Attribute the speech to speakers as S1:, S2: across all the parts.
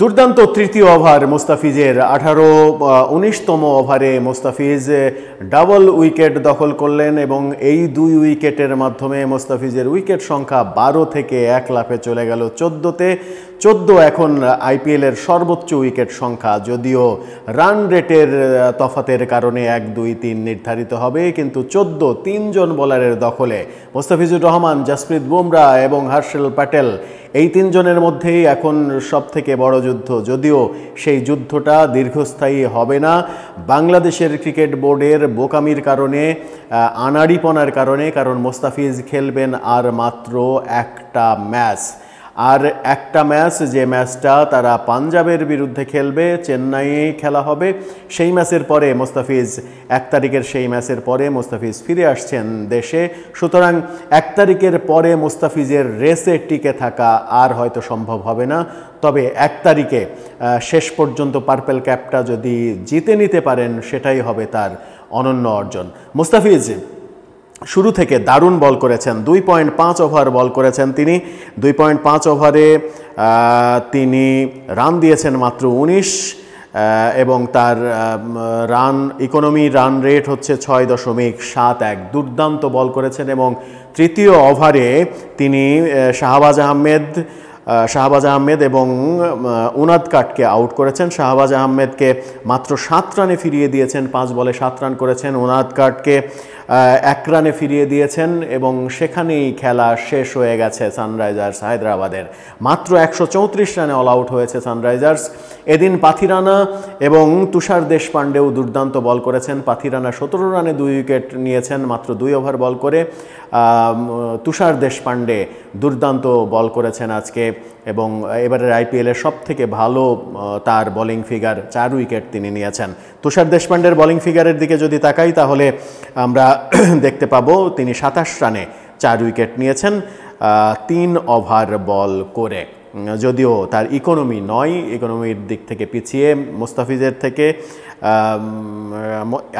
S1: দুর্দান্ত তৃতীয় ওভার মোস্তাফিজের আঠারো উনিশতম ওভারে মোস্তাফিজ ডাবল উইকেট দখল করলেন এবং এই দুই উইকেটের মাধ্যমে মোস্তাফিজের উইকেট সংখ্যা বারো থেকে এক লাফে চলে গেল চোদ্দোতে চোদ্দ এখন আইপিএলের সর্বোচ্চ উইকেট সংখ্যা যদিও রান রেটের তফাতের কারণে এক দুই তিন নির্ধারিত হবে কিন্তু চোদ্দ তিনজন বোলারের দখলে মোস্তাফিজুর রহমান জাসপ্রীত বুমরা এবং হার্ষেল প্যাটেল এই তিনজনের মধ্যেই এখন সব থেকে বড় যুদ্ধ যদিও সেই যুদ্ধটা দীর্ঘস্থায়ী হবে না বাংলাদেশের ক্রিকেট বোর্ডের বোকামির কারণে আনাড়িপনার কারণে কারণ মোস্তাফিজ খেলবেন আর মাত্র একটা ম্যাচ আর একটা ম্যাচ যে ম্যাচটা তারা পাঞ্জাবের বিরুদ্ধে খেলবে চেন্নাইয়ে খেলা হবে সেই ম্যাচের পরে মোস্তাফিজ এক তারিখের সেই ম্যাচের পরে মোস্তাফিজ ফিরে আসছেন দেশে সুতরাং এক তারিখের পরে মোস্তাফিজের রেসে টিকে থাকা আর হয়তো সম্ভব হবে না তবে এক তারিখে শেষ পর্যন্ত পার্পেল ক্যাপটা যদি জিতে নিতে পারেন সেটাই হবে তার অনন্য অর্জন মোস্তাফিজ শুরু থেকে দারুণ বল করেছেন দুই পয়েন্ট পাঁচ ওভার বল করেছেন তিনি দুই পয়েন্ট পাঁচ ওভারে তিনি রান দিয়েছেন মাত্র উনিশ এবং তার রান ইকোনমি রান রেট হচ্ছে ছয় দশমিক সাত এক দুর্দান্ত বল করেছেন এবং তৃতীয় ওভারে তিনি শাহবাজ আহমেদ শাহবাজ আহমেদ এবং উনাদ কাটকে আউট করেছেন শাহবাজ আহমেদকে মাত্র সাত রানে ফিরিয়ে দিয়েছেন পাঁচ বলে সাত রান করেছেন উনাদ কাটকে এক রানে ফিরিয়ে দিয়েছেন এবং সেখানেই খেলা শেষ হয়ে গেছে সানরাইজার্স হায়দ্রাবাদের মাত্র একশো চৌত্রিশ রানে অল আউট হয়েছে সানরাইজার্স এদিন পাথিরানা এবং তুষার দেশপাণ্ডেও দুর্দান্ত বল করেছেন পাথিরানা সতেরো রানে দুই উইকেট নিয়েছেন মাত্র দুই ওভার বল করে তুষার দেশপাণ্ডে দুর্দান্ত বল করেছেন আজকে এবং এবারের আইপিএলের সব থেকে ভালো তার বলিং ফিগার চার উইকেট তিনি নিয়েছেন তুষার দেশপাণ্ডের বলিং ফিগারের দিকে যদি তাকাই তাহলে আমরা দেখতে পাব তিনি সাতাশ রানে চার উইকেট নিয়েছেন তিন ওভার বল করে যদিও তার ইকোনমি নয় ইকোনমির দিক থেকে পিছিয়ে মুস্তাফিজের থেকে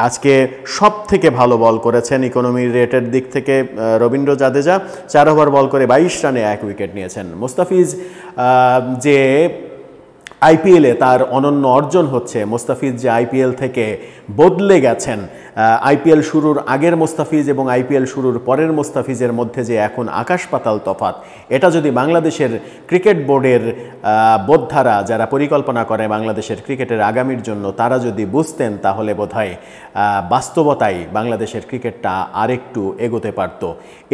S1: আজকে সব থেকে ভালো বল করেছেন ইকোনমির রেটের দিক থেকে রবীন্দ্র জাদেজা চার ওভার বল করে বাইশ রানে এক উইকেট নিয়েছেন মুস্তাফিজ যে আইপিএলে তার অনন্য অর্জন হচ্ছে মোস্তাফিজ যে আইপিএল থেকে বদলে গেছেন আইপিএল শুরুর আগের মোস্তাফিজ এবং আইপিএল শুরুর পরের মোস্তাফিজের মধ্যে যে এখন আকাশ পাতাল তফাত এটা যদি বাংলাদেশের ক্রিকেট বোর্ডের বোদ্ধারা যারা পরিকল্পনা করে বাংলাদেশের ক্রিকেটের আগামীর জন্য তারা যদি বুঝতেন তাহলে বোধ বাস্তবতায় বাংলাদেশের ক্রিকেটটা আরেকটু এগোতে পারত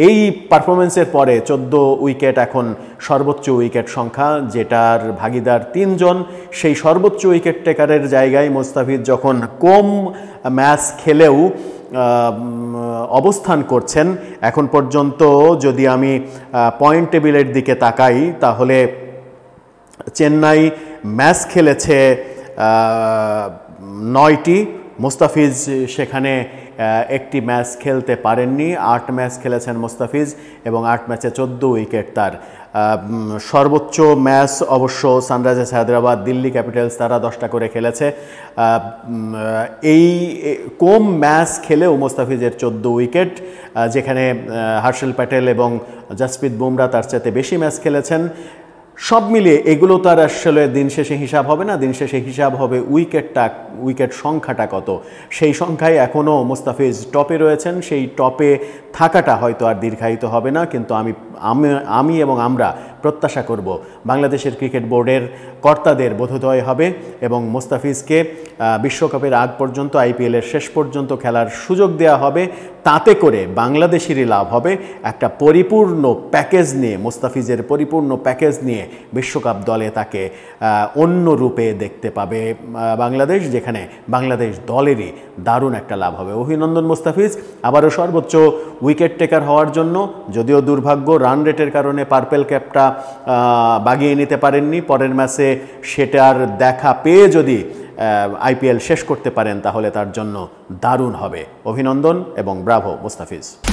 S1: এই পারফরমেন্সের পরে চোদ্দ উইকেট এখন সর্বোচ্চ উইকেট সংখ্যা যেটার ভাগিদার তিনজন সেই সর্বোচ্চ উইকেট টেকারের জায়গায় মোস্তাফিজ যখন কম ম্যাচ খেলেও অবস্থান করছেন এখন পর্যন্ত যদি আমি পয়েন্ট টেবিলের দিকে তাকাই তাহলে চেন্নাই ম্যাচ খেলেছে নয়টি মোস্তাফিজ সেখানে একটি ম্যাচ খেলতে পারেননি আট ম্যাচ খেলেছেন মোস্তাফিজ এবং আট ম্যাচে চোদ্দো উইকেট তার সর্বোচ্চ ম্যাচ অবশ্য সানরাইজার্স হায়দ্রাবাদ দিল্লি ক্যাপিটালস তারা দশটা করে খেলেছে এই কম ম্যাচ খেলেও মোস্তাফিজের চোদ্দ উইকেট যেখানে হার্ষেল প্যাটেল এবং জাসপ্রীত বুমরা তার চাইতে বেশি ম্যাচ খেলেছেন সব মিলিয়ে এগুলো তার আসলে দিন শেষে হিসাব হবে না দিন শেষে হিসাব হবে উইকেটটা উইকেট সংখ্যাটা কত সেই সংখ্যায় এখনও মুস্তাফিজ টপে রয়েছেন সেই টপে থাকাটা হয়তো আর দীর্ঘায়িত হবে না কিন্তু আমি আমি এবং আমরা প্রত্যাশা করব বাংলাদেশের ক্রিকেট বোর্ডের কর্তাদের বোধোদয় হবে এবং মুস্তাফিজকে বিশ্বকাপের আগ পর্যন্ত আইপিএলের শেষ পর্যন্ত খেলার সুযোগ দেওয়া হবে তাতে করে বাংলাদেশেরই লাভ হবে একটা পরিপূর্ণ প্যাকেজ নিয়ে মুস্তাফিজের পরিপূর্ণ প্যাকেজ নিয়ে নিয়ে বিশ্বকাপ দলে তাকে অন্য রূপে দেখতে পাবে বাংলাদেশ যেখানে বাংলাদেশ দলেরই দারুণ একটা লাভ হবে অভিনন্দন মুস্তাফিজ আবারও সর্বোচ্চ উইকেট টেকার হওয়ার জন্য যদিও দুর্ভাগ্য রান রেটের কারণে পার্পেল ক্যাপটা বাগিয়ে নিতে পারেননি পরের ম্যাচে সেটার দেখা পেয়ে যদি আইপিএল শেষ করতে পারেন তাহলে তার জন্য দারুণ হবে অভিনন্দন এবং ব্রাভো মুস্তাফিজ